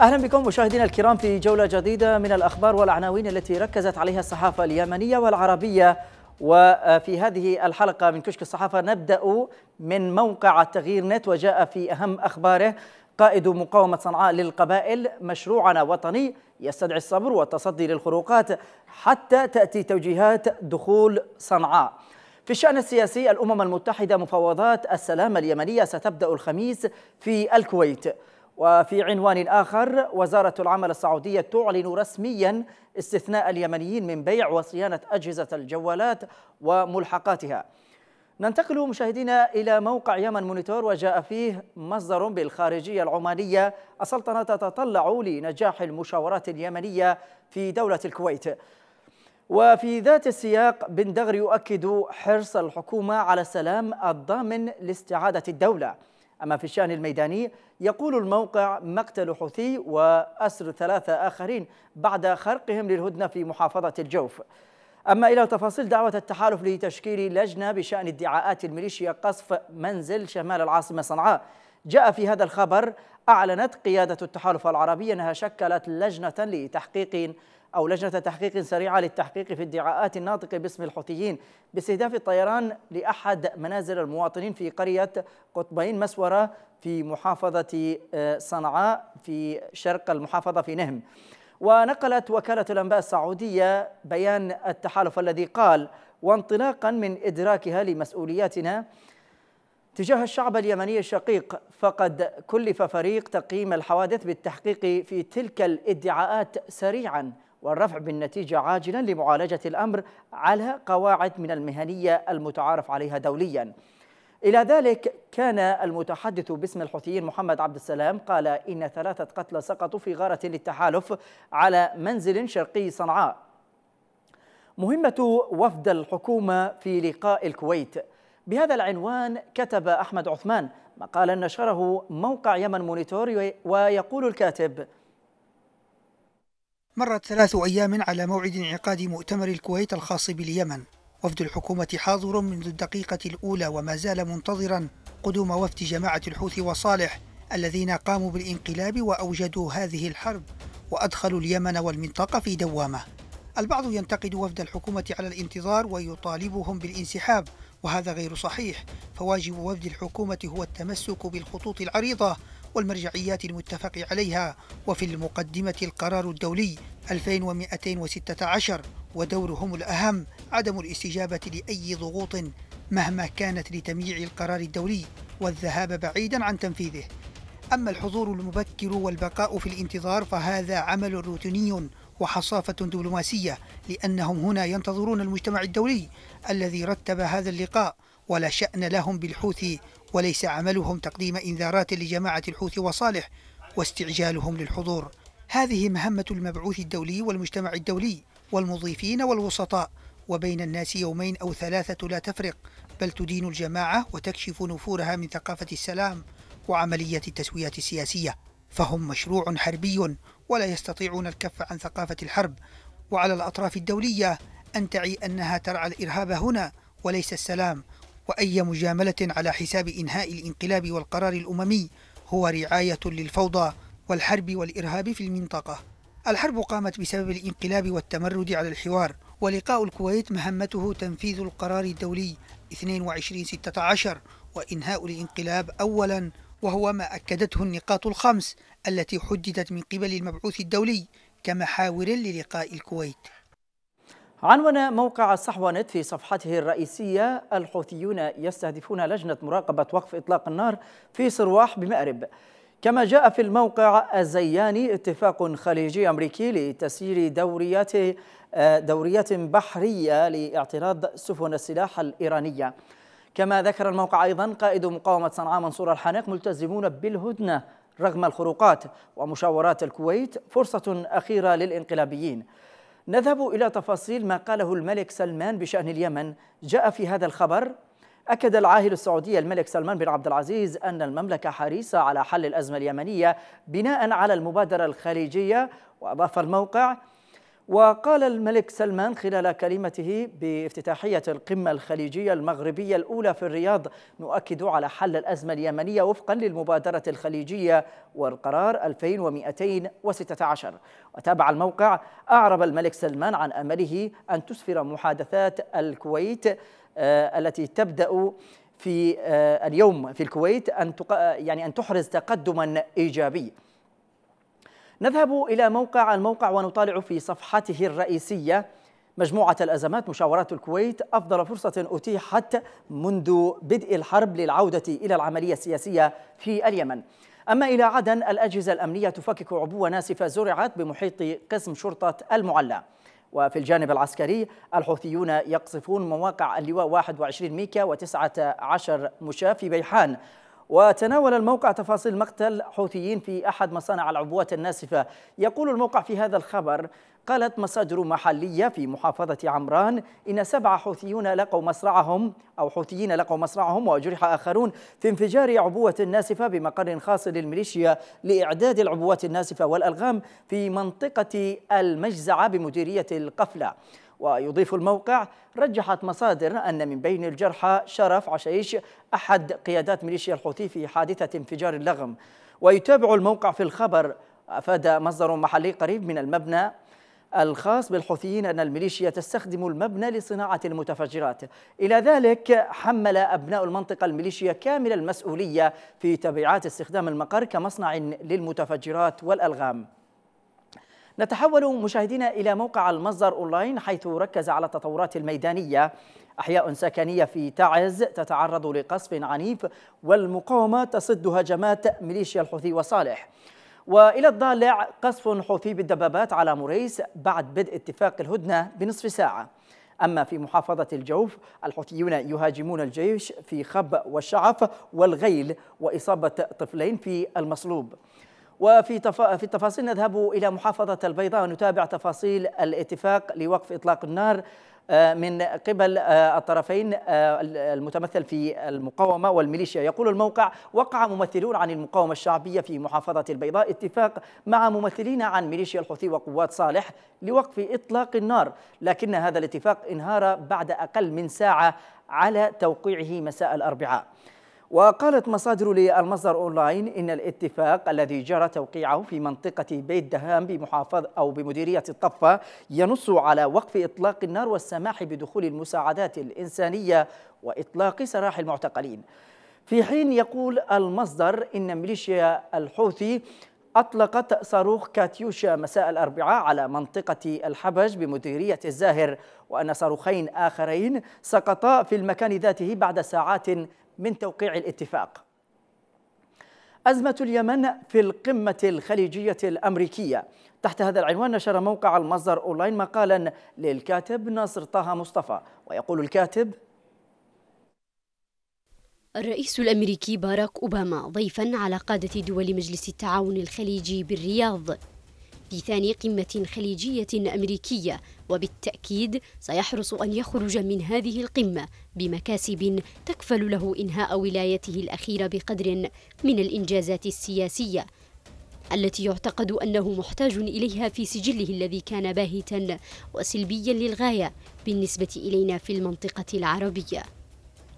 أهلا بكم مشاهدينا الكرام في جولة جديدة من الأخبار والعناوين التي ركزت عليها الصحافة اليمنية والعربية وفي هذه الحلقة من كشك الصحافة نبدأ من موقع التغيير نت وجاء في أهم أخباره قائد مقاومة صنعاء للقبائل مشروعنا وطني يستدعي الصبر والتصدي للخروقات حتى تأتي توجيهات دخول صنعاء في الشأن السياسي الأمم المتحدة مفاوضات السلام اليمنية ستبدأ الخميس في الكويت وفي عنوان آخر وزارة العمل السعودية تعلن رسميا استثناء اليمنيين من بيع وصيانة أجهزة الجوالات وملحقاتها ننتقل مشاهدينا إلى موقع يمن مونيتور وجاء فيه مصدر بالخارجية العمانية السلطنة تتطلع لنجاح المشاورات اليمنية في دولة الكويت وفي ذات السياق بن يؤكد حرص الحكومة على السلام الضامن لاستعادة الدولة أما في الشأن الميداني يقول الموقع مقتل حوثي وأسر ثلاثة آخرين بعد خرقهم للهدنة في محافظة الجوف أما إلى تفاصيل دعوة التحالف لتشكيل لجنة بشأن ادعاءات الميليشيا قصف منزل شمال العاصمة صنعاء جاء في هذا الخبر أعلنت قيادة التحالف العربي أنها شكلت لجنة لتحقيق أو لجنة تحقيق سريعة للتحقيق في ادعاءات الناطق باسم الحوثيين باستهداف الطيران لأحد منازل المواطنين في قرية قطبين مسورة في محافظة آه، صنعاء في شرق المحافظة في نهم ونقلت وكالة الأنباء السعودية بيان التحالف الذي قال وانطلاقا من إدراكها لمسؤولياتنا تجاه الشعب اليمني الشقيق فقد كلف فريق تقييم الحوادث بالتحقيق في تلك الادعاءات سريعا والرفع بالنتيجة عاجلا لمعالجة الأمر على قواعد من المهنية المتعارف عليها دوليا إلى ذلك كان المتحدث باسم الحوثيين محمد عبد السلام قال إن ثلاثة قتلى سقطوا في غارة للتحالف على منزل شرقي صنعاء مهمة وفد الحكومة في لقاء الكويت بهذا العنوان كتب أحمد عثمان مقالا نشره موقع يمن مونيتور ويقول الكاتب مرت ثلاث أيام على موعد انعقاد مؤتمر الكويت الخاص باليمن وفد الحكومة حاضر منذ الدقيقة الأولى وما زال منتظرا قدوم وفد جماعة الحوثي وصالح الذين قاموا بالانقلاب وأوجدوا هذه الحرب وأدخلوا اليمن والمنطقة في دوامة البعض ينتقد وفد الحكومة على الانتظار ويطالبهم بالانسحاب وهذا غير صحيح فواجب وفد الحكومة هو التمسك بالخطوط العريضة والمرجعيات المتفق عليها وفي المقدمة القرار الدولي 2216 ودورهم الأهم عدم الاستجابة لأي ضغوط مهما كانت لتمييع القرار الدولي والذهاب بعيدا عن تنفيذه أما الحضور المبكر والبقاء في الانتظار فهذا عمل روتيني وحصافة دبلوماسية لأنهم هنا ينتظرون المجتمع الدولي الذي رتب هذا اللقاء ولا شأن لهم بالحوثي وليس عملهم تقديم إنذارات لجماعة الحوثي وصالح واستعجالهم للحضور هذه مهمة المبعوث الدولي والمجتمع الدولي والمضيفين والوسطاء وبين الناس يومين أو ثلاثة لا تفرق بل تدين الجماعة وتكشف نفورها من ثقافة السلام وعملية التسوية السياسية فهم مشروع حربي ولا يستطيعون الكف عن ثقافة الحرب وعلى الأطراف الدولية أن تعي أنها ترعى الإرهاب هنا وليس السلام وأي مجاملة على حساب إنهاء الانقلاب والقرار الأممي هو رعاية للفوضى والحرب والإرهاب في المنطقة الحرب قامت بسبب الانقلاب والتمرد على الحوار ولقاء الكويت مهمته تنفيذ القرار الدولي 22-16 وإنهاء الانقلاب أولا وهو ما أكدته النقاط الخمس التي حددت من قبل المبعوث الدولي كمحاور للقاء الكويت عنون موقع الصحوة نت في صفحته الرئيسية الحوثيون يستهدفون لجنة مراقبة وقف إطلاق النار في صرواح بمأرب كما جاء في الموقع الزياني اتفاق خليجي أمريكي لتسيير دوريات آه، دوريات بحرية لاعتراض سفن السلاح الإيرانية كما ذكر الموقع أيضا قائد مقاومة صنعاء منصور الحناق ملتزمون بالهدنة رغم الخروقات ومشاورات الكويت فرصة أخيرة للإنقلابيين نذهب إلى تفاصيل ما قاله الملك سلمان بشأن اليمن جاء في هذا الخبر أكد العاهل السعودي الملك سلمان بن عبد العزيز أن المملكة حريصة على حل الأزمة اليمنية بناء على المبادرة الخليجية وأضاف الموقع وقال الملك سلمان خلال كلمته بافتتاحية القمة الخليجية المغربية الأولى في الرياض نؤكد على حل الأزمة اليمنية وفقا للمبادرة الخليجية والقرار 2216 وتابع الموقع أعرب الملك سلمان عن أمله أن تسفر محادثات الكويت آه، التي تبدأ في آه، اليوم في الكويت أن يعني أن تحرز تقدما إيجابيا نذهب إلى موقع الموقع ونطالع في صفحته الرئيسية مجموعة الأزمات مشاورات الكويت أفضل فرصة أتيحت منذ بدء الحرب للعودة إلى العملية السياسية في اليمن أما إلى عدن الأجهزة الأمنية تفكك عبوة ناسفة زرعت بمحيط قسم شرطة المعلى وفي الجانب العسكري الحوثيون يقصفون مواقع اللواء 21 ميكا و19 مشاة في بيحان وتناول الموقع تفاصيل مقتل حوثيين في أحد مصانع العبوات الناسفة يقول الموقع في هذا الخبر قالت مصادر محلية في محافظة عمران إن سبع حوثيون لقوا مصرعهم أو حوثيين لقوا مصرعهم وجرح آخرون في انفجار عبوة ناسفة بمقر خاص للميليشيا لإعداد العبوات الناسفة والألغام في منطقة المجزعة بمديرية القفلة ويضيف الموقع رجحت مصادر أن من بين الجرحى شرف عشيش أحد قيادات ميليشيا الحوثي في حادثة انفجار اللغم ويتابع الموقع في الخبر أفاد مصدر محلي قريب من المبنى الخاص بالحوثيين أن الميليشيا تستخدم المبنى لصناعة المتفجرات إلى ذلك حمل أبناء المنطقة الميليشيا كامل المسؤولية في تبعات استخدام المقر كمصنع للمتفجرات والألغام نتحول مشاهدينا إلى موقع المصدر أونلاين حيث ركز على التطورات الميدانية أحياء سكنية في تعز تتعرض لقصف عنيف والمقاومة تصد هجمات ميليشيا الحوثي وصالح وإلى الضالع قصف حوثي بالدبابات على موريس بعد بدء اتفاق الهدنة بنصف ساعة أما في محافظة الجوف الحوثيون يهاجمون الجيش في خب والشعف والغيل وإصابة طفلين في المصلوب وفي تف... في التفاصيل نذهب إلى محافظة البيضاء ونتابع تفاصيل الاتفاق لوقف إطلاق النار آه، من قبل آه، الطرفين آه، المتمثل في المقاومة والميليشيا يقول الموقع وقع ممثلون عن المقاومة الشعبية في محافظة البيضاء اتفاق مع ممثلين عن ميليشيا الحوثي وقوات صالح لوقف إطلاق النار لكن هذا الاتفاق انهار بعد أقل من ساعة على توقيعه مساء الأربعاء وقالت مصادر للمصدر أونلاين إن الاتفاق الذي جرى توقيعه في منطقة بيت دهام بمحافظة أو بمديرية الطفة ينص على وقف إطلاق النار والسماح بدخول المساعدات الإنسانية وإطلاق سراح المعتقلين في حين يقول المصدر إن ميليشيا الحوثي أطلقت صاروخ كاتيوشا مساء الأربعاء على منطقة الحبج بمديرية الزاهر وأن صاروخين آخرين سقطا في المكان ذاته بعد ساعات من توقيع الاتفاق أزمة اليمن في القمة الخليجية الأمريكية تحت هذا العنوان نشر موقع المصدر أونلاين مقالا للكاتب ناصر طه مصطفى ويقول الكاتب الرئيس الأمريكي باراك أوباما ضيفا على قادة دول مجلس التعاون الخليجي بالرياض في ثاني قمة خليجية أمريكية وبالتأكيد سيحرص أن يخرج من هذه القمة بمكاسب تكفل له إنهاء ولايته الأخيرة بقدر من الإنجازات السياسية التي يعتقد أنه محتاج إليها في سجله الذي كان باهتا وسلبيا للغاية بالنسبة إلينا في المنطقة العربية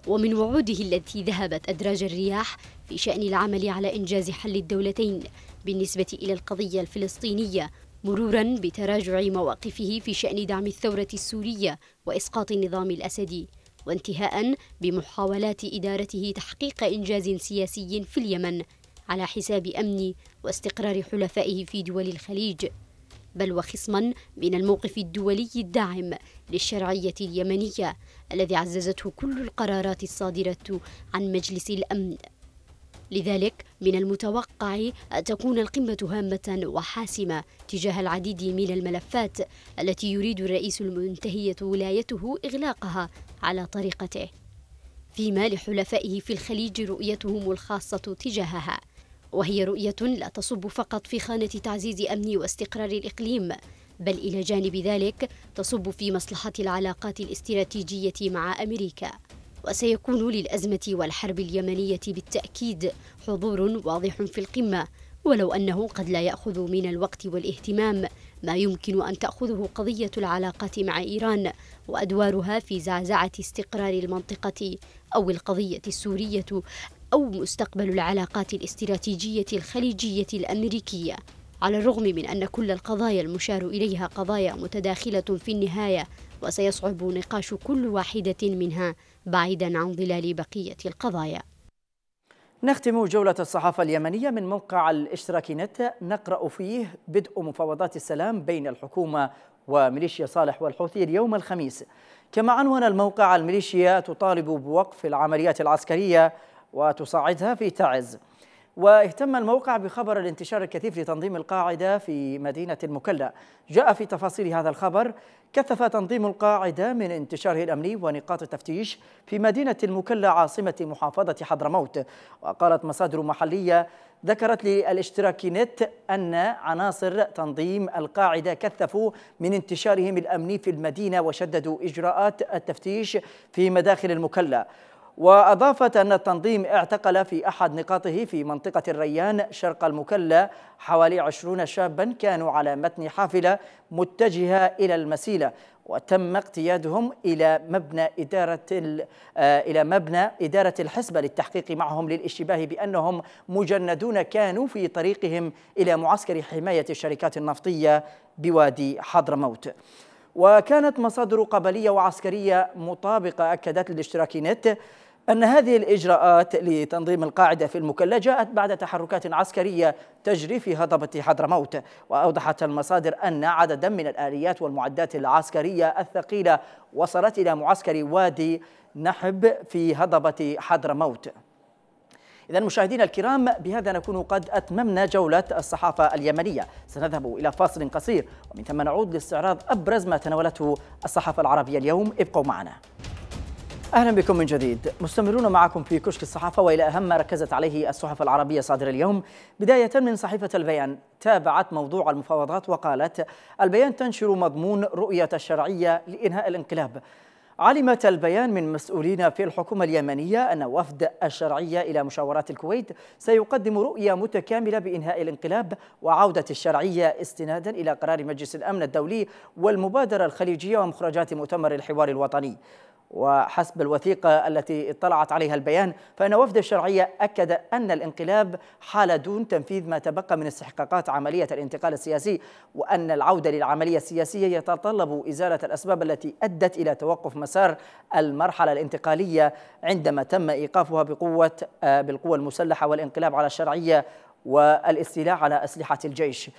ومن وعوده التي ذهبت أدراج الرياح في شأن العمل على إنجاز حل الدولتين بالنسبة إلى القضية الفلسطينية مرورا بتراجع مواقفه في شأن دعم الثورة السورية وإسقاط النظام الأسدي وانتهاء بمحاولات إدارته تحقيق إنجاز سياسي في اليمن على حساب أمن واستقرار حلفائه في دول الخليج بل وخصما من الموقف الدولي الداعم للشرعية اليمنية الذي عززته كل القرارات الصادرة عن مجلس الأمن لذلك من المتوقع أن تكون القمة هامة وحاسمة تجاه العديد من الملفات التي يريد الرئيس المنتهية ولايته إغلاقها على طريقته فيما لحلفائه في الخليج رؤيتهم الخاصة تجاهها وهي رؤية لا تصب فقط في خانة تعزيز أمن واستقرار الإقليم بل إلى جانب ذلك تصب في مصلحة العلاقات الاستراتيجية مع أمريكا وسيكون للأزمة والحرب اليمنية بالتأكيد حضور واضح في القمة ولو أنه قد لا يأخذ من الوقت والاهتمام ما يمكن أن تأخذه قضية العلاقات مع إيران وأدوارها في زعزعة استقرار المنطقة أو القضية السورية أو مستقبل العلاقات الاستراتيجية الخليجية الأمريكية على الرغم من أن كل القضايا المشار إليها قضايا متداخلة في النهاية وسيصعب نقاش كل واحدة منها بعيدا عن ظلال بقية القضايا نختم جولة الصحافة اليمنية من موقع الاشتراك نت نقرأ فيه بدء مفاوضات السلام بين الحكومة وميليشيا صالح والحوثي اليوم الخميس كما عنون الموقع الميليشيا تطالب بوقف العمليات العسكرية وتصعدها في تعز واهتم الموقع بخبر الانتشار الكثيف لتنظيم القاعدة في مدينة المكلا جاء في تفاصيل هذا الخبر كثف تنظيم القاعدة من انتشاره الأمني ونقاط التفتيش في مدينة المكلا عاصمة محافظة حضرموت وقالت مصادر محلية ذكرت للاشتراك نت أن عناصر تنظيم القاعدة كثفوا من انتشارهم الأمني في المدينة وشددوا إجراءات التفتيش في مداخل المكلا وأضافت أن التنظيم اعتقل في أحد نقاطه في منطقة الريان شرق المكلا حوالي عشرون شابا كانوا على متن حافلة متجهة إلى المسيلة وتم اقتيادهم إلى مبنى إدارة آه، إلى مبنى إدارة الحسبة للتحقيق معهم للاشتباه بأنهم مجندون كانوا في طريقهم إلى معسكر حماية الشركات النفطية بوادي حضرموت. وكانت مصادر قبلية وعسكرية مطابقة أكدت للاشتراكي نت أن هذه الإجراءات لتنظيم القاعدة في المكلة جاءت بعد تحركات عسكرية تجري في هضبة حضرموت وأوضحت المصادر أن عددا من الآليات والمعدات العسكرية الثقيلة وصلت إلى معسكر وادي نحب في هضبة حضرموت إذا مشاهدينا الكرام بهذا نكون قد أتممنا جولة الصحافة اليمنية سنذهب إلى فاصل قصير ومن ثم نعود لاستعراض أبرز ما تناولته الصحافة العربية اليوم ابقوا معنا اهلا بكم من جديد مستمرون معكم في كشك الصحافه والى اهم ما ركزت عليه الصحف العربيه صادر اليوم بدايه من صحيفه البيان تابعت موضوع المفاوضات وقالت البيان تنشر مضمون رؤيه الشرعيه لانهاء الانقلاب علمت البيان من مسؤولين في الحكومة اليمنية أن وفد الشرعية إلى مشاورات الكويت سيقدم رؤية متكاملة بإنهاء الانقلاب وعودة الشرعية استنادا إلى قرار مجلس الأمن الدولي والمبادرة الخليجية ومخرجات مؤتمر الحوار الوطني وحسب الوثيقة التي اطلعت عليها البيان فإن وفد الشرعية أكد أن الانقلاب حال دون تنفيذ ما تبقى من استحقاقات عملية الانتقال السياسي وأن العودة للعملية السياسية يتطلب إزالة الأسباب التي أدت إلى توقف مسار المرحلة الانتقالية عندما تم إيقافها بقوة آه، بالقوة المسلحة والانقلاب على الشرعية والاستيلاء على أسلحة الجيش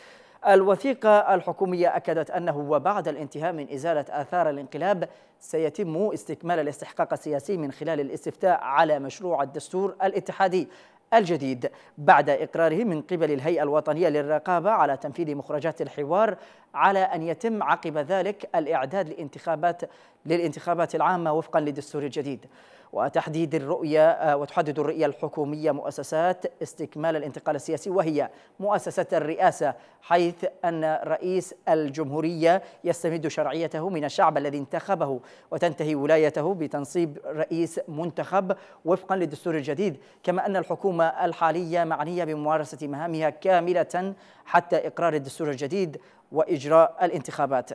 الوثيقة الحكومية أكدت أنه وبعد الانتهاء من إزالة آثار الانقلاب سيتم استكمال الاستحقاق السياسي من خلال الاستفتاء على مشروع الدستور الاتحادي الجديد بعد إقراره من قبل الهيئة الوطنية للرقابة على تنفيذ مخرجات الحوار على أن يتم عقب ذلك الإعداد للانتخابات للانتخابات العامة وفقا للدستور الجديد وتحديد الرؤية آه، وتحدد الرؤية الحكومية مؤسسات استكمال الانتقال السياسي وهي مؤسسة الرئاسة حيث أن رئيس الجمهورية يستمد شرعيته من الشعب الذي انتخبه وتنتهي ولايته بتنصيب رئيس منتخب وفقا للدستور الجديد كما أن الحكومة الحالية معنية بممارسة مهامها كاملة حتى إقرار الدستور الجديد وإجراء الانتخابات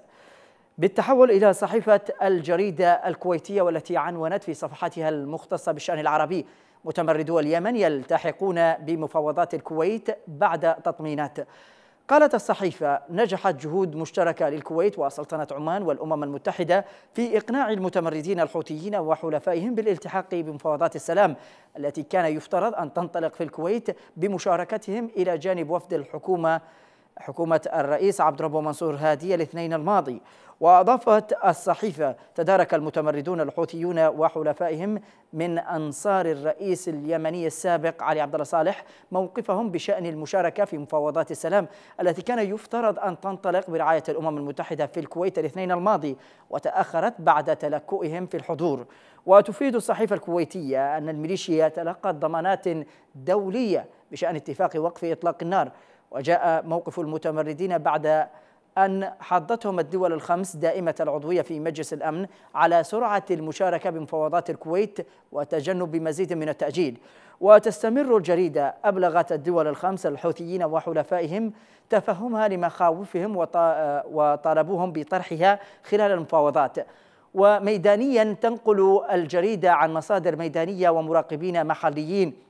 بالتحول إلى صحيفة الجريدة الكويتية والتي عنونت في صفحتها المختصة بالشأن العربي متمردو اليمن يلتحقون بمفاوضات الكويت بعد تطمينات قالت الصحيفة نجحت جهود مشتركة للكويت وسلطنة عمان والأمم المتحدة في إقناع المتمردين الحوثيين وحلفائهم بالالتحاق بمفاوضات السلام التي كان يفترض أن تنطلق في الكويت بمشاركتهم إلى جانب وفد الحكومة حكومة الرئيس عبد ربه منصور هادي الاثنين الماضي وأضافت الصحيفة تدارك المتمردون الحوثيون وحلفائهم من أنصار الرئيس اليمني السابق علي عبد الله صالح موقفهم بشأن المشاركة في مفاوضات السلام التي كان يفترض أن تنطلق برعاية الأمم المتحدة في الكويت الاثنين الماضي وتأخرت بعد تلكؤهم في الحضور وتفيد الصحيفة الكويتية أن الميليشيا تلقت ضمانات دولية بشأن اتفاق وقف إطلاق النار وجاء موقف المتمردين بعد أن حضتهم الدول الخمس دائمة العضوية في مجلس الأمن على سرعة المشاركة بمفاوضات الكويت وتجنب مزيد من التأجيل وتستمر الجريدة أبلغت الدول الخمس الحوثيين وحلفائهم تفهمها لمخاوفهم وطالبوهم بطرحها خلال المفاوضات وميدانيا تنقل الجريدة عن مصادر ميدانية ومراقبين محليين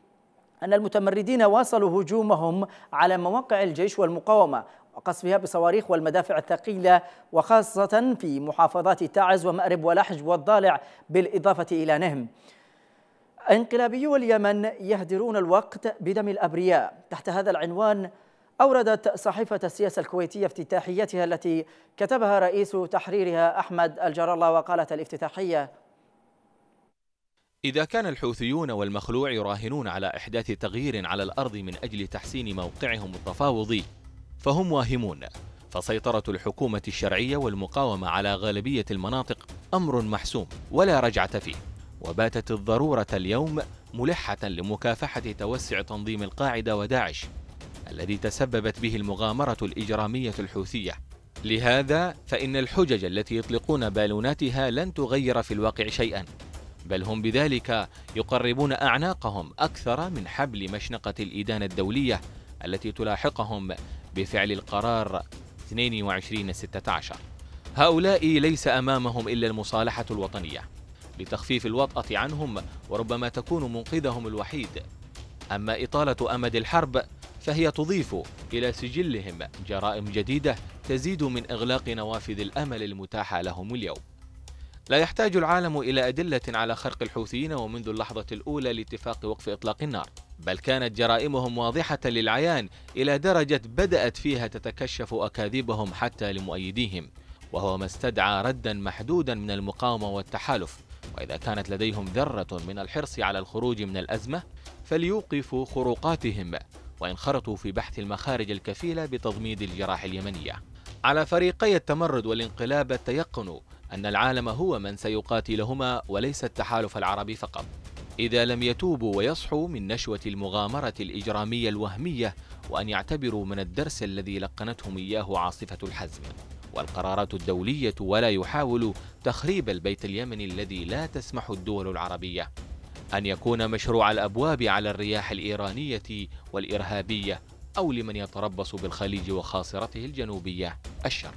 أن المتمردين واصلوا هجومهم على مواقع الجيش والمقاومة وقصفها بصواريخ والمدافع الثقيلة وخاصة في محافظات تعز ومأرب ولحج والضالع بالإضافة إلى نهم انقلابيو اليمن يهدرون الوقت بدم الأبرياء تحت هذا العنوان أوردت صحيفة السياسة الكويتية افتتاحيتها التي كتبها رئيس تحريرها أحمد الجرالة وقالت الافتتاحية إذا كان الحوثيون والمخلوع يراهنون على إحداث تغيير على الأرض من أجل تحسين موقعهم التفاوضي فهم واهمون فسيطرة الحكومة الشرعية والمقاومة على غالبية المناطق أمر محسوم ولا رجعة فيه وباتت الضرورة اليوم ملحة لمكافحة توسع تنظيم القاعدة وداعش الذي تسببت به المغامرة الإجرامية الحوثية لهذا فإن الحجج التي يطلقون بالوناتها لن تغير في الواقع شيئا بل هم بذلك يقربون أعناقهم أكثر من حبل مشنقة الإدانة الدولية التي تلاحقهم بفعل القرار 2216 هؤلاء ليس أمامهم إلا المصالحة الوطنية لتخفيف الوطأة عنهم وربما تكون منقذهم الوحيد أما إطالة أمد الحرب فهي تضيف إلى سجلهم جرائم جديدة تزيد من إغلاق نوافذ الأمل المتاحة لهم اليوم لا يحتاج العالم إلى أدلة على خرق الحوثيين ومنذ اللحظة الأولى لاتفاق وقف إطلاق النار بل كانت جرائمهم واضحة للعيان إلى درجة بدأت فيها تتكشف أكاذيبهم حتى لمؤيديهم وهو ما استدعى ردا محدودا من المقاومة والتحالف وإذا كانت لديهم ذرة من الحرص على الخروج من الأزمة فليوقفوا خروقاتهم وانخرطوا في بحث المخارج الكفيلة بتضميد الجراح اليمنية على فريقي التمرد والانقلاب التيقن أن العالم هو من سيقاتلهما وليس التحالف العربي فقط إذا لم يتوبوا ويصحوا من نشوة المغامرة الإجرامية الوهمية وأن يعتبروا من الدرس الذي لقنتهم إياه عاصفة الحزم والقرارات الدولية ولا يحاولوا تخريب البيت اليمني الذي لا تسمح الدول العربية أن يكون مشروع الأبواب على الرياح الإيرانية والإرهابية أو لمن يتربص بالخليج وخاصرته الجنوبية الشر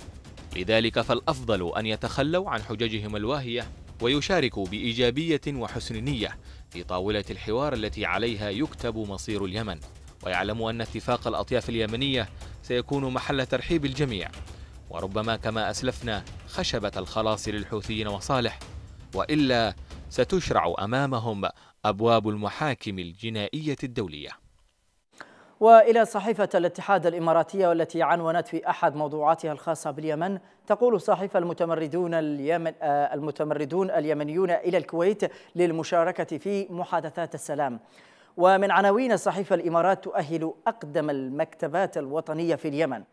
لذلك فالأفضل أن يتخلوا عن حججهم الواهية ويشاركوا بإيجابية وحسن نية في طاولة الحوار التي عليها يكتب مصير اليمن ويعلم أن اتفاق الأطياف اليمنية سيكون محل ترحيب الجميع وربما كما أسلفنا خشبة الخلاص للحوثيين وصالح وإلا ستشرع أمامهم أبواب المحاكم الجنائية الدولية والى صحيفه الاتحاد الاماراتيه والتي عنونت في احد موضوعاتها الخاصه باليمن تقول صحيفه المتمردون اليمن آه، المتمردون اليمنيون الى الكويت للمشاركه في محادثات السلام ومن عناوين الصحيفه الامارات تؤهل اقدم المكتبات الوطنيه في اليمن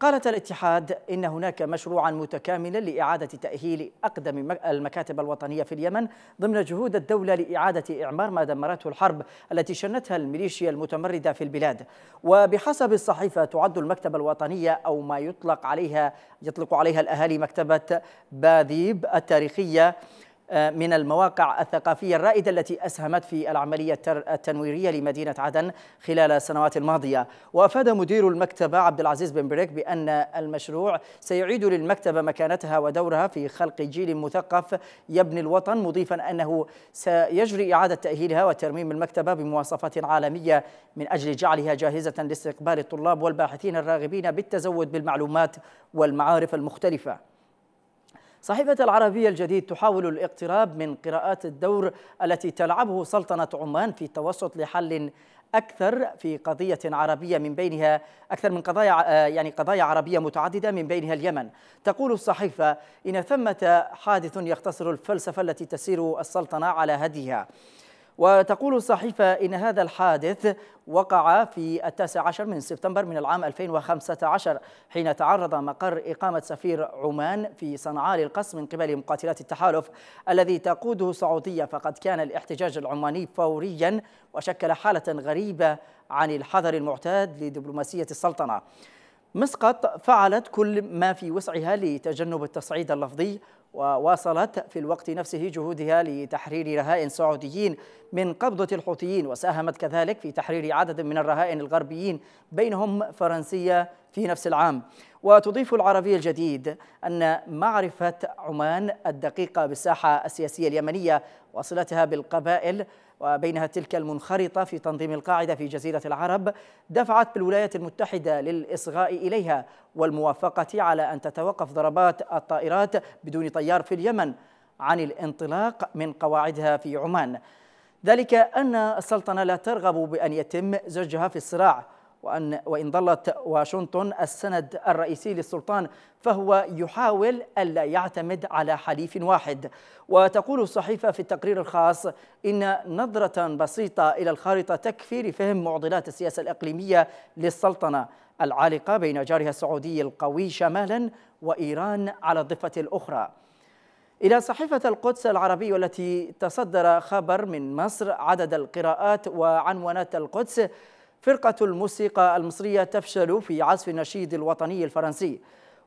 قالت الاتحاد إن هناك مشروعا متكاملا لإعادة تأهيل أقدم المكاتب الوطنية في اليمن ضمن جهود الدولة لإعادة إعمار ما دمرته الحرب التي شنتها الميليشيا المتمردة في البلاد وبحسب الصحيفة تعد المكتبة الوطنية أو ما يطلق عليها يطلق عليها الأهالي مكتبة باذيب التاريخية من المواقع الثقافية الرائدة التي أسهمت في العملية التنويرية لمدينة عدن خلال السنوات الماضية وأفاد مدير المكتبة عبد العزيز بن بريك بأن المشروع سيعيد للمكتبة مكانتها ودورها في خلق جيل مثقف يبني الوطن مضيفا أنه سيجري إعادة تأهيلها وترميم المكتبة بمواصفات عالمية من أجل جعلها جاهزة لاستقبال الطلاب والباحثين الراغبين بالتزود بالمعلومات والمعارف المختلفة صحيفة العربية الجديد تحاول الاقتراب من قراءات الدور التي تلعبه سلطنة عمان في التوسط لحل أكثر في قضية عربية من بينها أكثر من قضايا آه، يعني قضايا عربية متعددة من بينها اليمن تقول الصحيفة إن ثمة حادث يختصر الفلسفة التي تسير السلطنة على هديها وتقول الصحيفة إن هذا الحادث وقع في التاسع عشر من سبتمبر من العام 2015 حين تعرض مقر إقامة سفير عمان في صنعاء للقصف من قبل مقاتلات التحالف الذي تقوده السعودية فقد كان الاحتجاج العماني فوريا وشكل حالة غريبة عن الحذر المعتاد لدبلوماسية السلطنة مسقط فعلت كل ما في وسعها لتجنب التصعيد اللفظي وواصلت في الوقت نفسه جهودها لتحرير رهائن سعوديين من قبضة الحوثيين وساهمت كذلك في تحرير عدد من الرهائن الغربيين بينهم فرنسية في نفس العام وتضيف العربي الجديد أن معرفة عمان الدقيقة بالساحة السياسية اليمنية وصلتها بالقبائل وبينها تلك المنخرطة في تنظيم القاعدة في جزيرة العرب دفعت بالولايات المتحدة للإصغاء إليها والموافقة على أن تتوقف ضربات الطائرات بدون طيار في اليمن عن الانطلاق من قواعدها في عمان ذلك أن السلطنة لا ترغب بأن يتم زجها في الصراع وأن وإن ظلت واشنطن السند الرئيسي للسلطان فهو يحاول ألا يعتمد على حليف واحد وتقول الصحيفة في التقرير الخاص إن نظرة بسيطة إلى الخارطة تكفي لفهم معضلات السياسة الإقليمية للسلطنة العالقة بين جارها السعودي القوي شمالا وإيران على الضفة الأخرى إلى صحيفة القدس العربي والتي تصدر خبر من مصر عدد القراءات وعنوانات القدس فرقة الموسيقى المصرية تفشل في عزف النشيد الوطني الفرنسي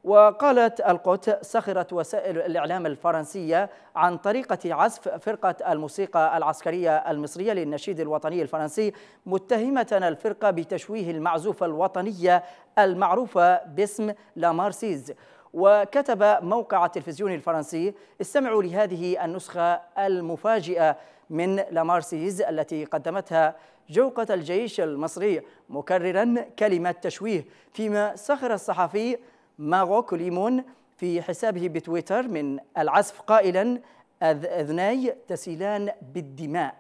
وقالت القوت سخرت وسائل الإعلام الفرنسية عن طريقة عزف فرقة الموسيقى العسكرية المصرية للنشيد الوطني الفرنسي متهمة الفرقة بتشويه المعزوفة الوطنية المعروفة باسم لا مارسيز وكتب موقع التلفزيون الفرنسي استمعوا لهذه النسخة المفاجئة من لامارسيز التي قدمتها جوقة الجيش المصري مكررا كلمة تشويه فيما سخر الصحفي ماغو كوليمون في حسابه بتويتر من العزف قائلا أذناي تسيلان بالدماء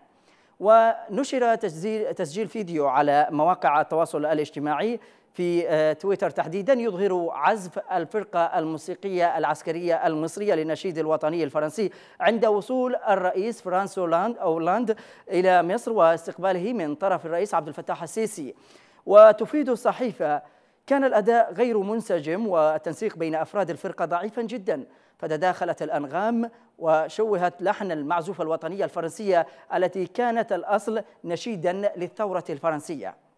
ونشر تسجيل, تسجيل فيديو على مواقع التواصل الاجتماعي في آه، تويتر تحديدا يظهر عزف الفرقة الموسيقية العسكرية المصرية للنشيد الوطني الفرنسي عند وصول الرئيس فرانس أولاند إلى مصر واستقباله من طرف الرئيس عبد الفتاح السيسي وتفيد الصحيفة كان الأداء غير منسجم والتنسيق بين أفراد الفرقة ضعيفا جدا فتداخلت الأنغام وشوهت لحن المعزوفة الوطنية الفرنسية التي كانت الأصل نشيدا للثورة الفرنسية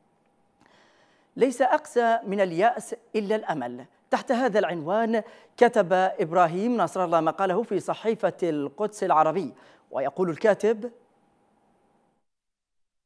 ليس أقسى من اليأس إلا الأمل تحت هذا العنوان كتب إبراهيم نصر الله مقاله في صحيفة القدس العربي ويقول الكاتب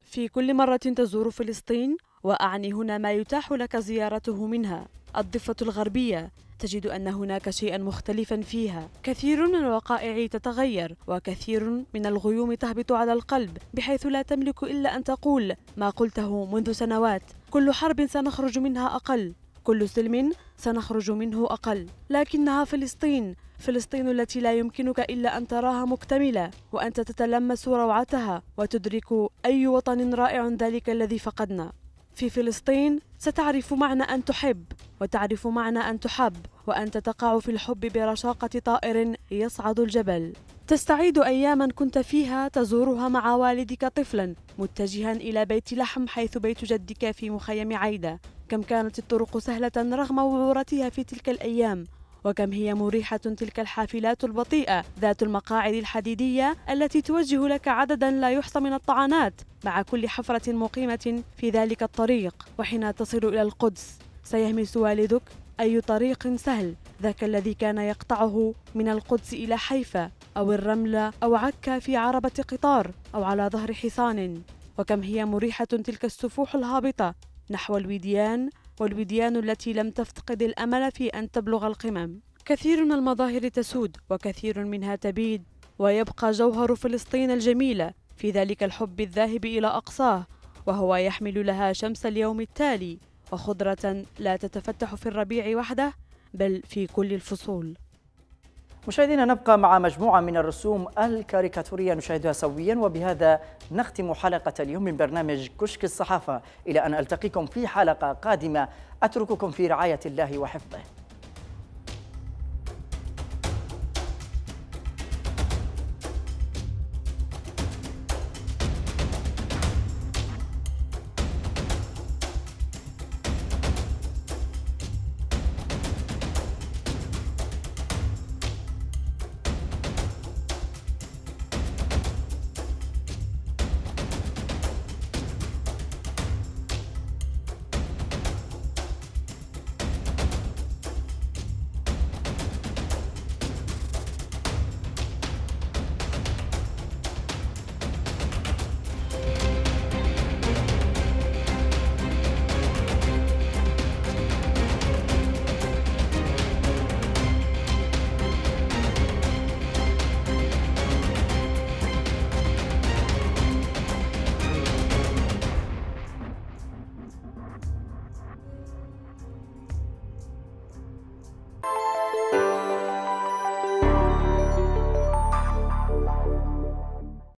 في كل مرة تزور فلسطين وأعني هنا ما يتاح لك زيارته منها الضفة الغربية تجد أن هناك شيئا مختلفا فيها كثير من الوقائع تتغير وكثير من الغيوم تهبط على القلب بحيث لا تملك إلا أن تقول ما قلته منذ سنوات كل حرب سنخرج منها أقل كل سلم سنخرج منه أقل لكنها فلسطين فلسطين التي لا يمكنك إلا أن تراها مكتملة وأنت تتلمس روعتها وتدرك أي وطن رائع ذلك الذي فقدنا في فلسطين ستعرف معنى أن تحب وتعرف معنى أن تحب وأن تقع في الحب برشاقة طائر يصعد الجبل تستعيد أياما كنت فيها تزورها مع والدك طفلا متجها إلى بيت لحم حيث بيت جدك في مخيم عيدة كم كانت الطرق سهلة رغم وعورتها في تلك الأيام وكم هي مريحة تلك الحافلات البطيئة ذات المقاعد الحديدية التي توجه لك عددا لا يحصى من الطعنات مع كل حفرة مقيمة في ذلك الطريق وحين تصل إلى القدس سيهمس والدك أي طريق سهل ذاك الذي كان يقطعه من القدس إلى حيفا أو الرملة أو عكا في عربة قطار أو على ظهر حصان وكم هي مريحة تلك السفوح الهابطة نحو الوديان والوديان التي لم تفتقد الأمل في أن تبلغ القمم كثير من المظاهر تسود وكثير منها تبيد ويبقى جوهر فلسطين الجميلة في ذلك الحب الذاهب إلى أقصاه وهو يحمل لها شمس اليوم التالي وخضرة لا تتفتح في الربيع وحده بل في كل الفصول مشاهدينا نبقى مع مجموعة من الرسوم الكاريكاتورية نشاهدها سويا وبهذا نختم حلقة اليوم من برنامج كشك الصحافة إلى أن ألتقيكم في حلقة قادمة أترككم في رعاية الله وحفظه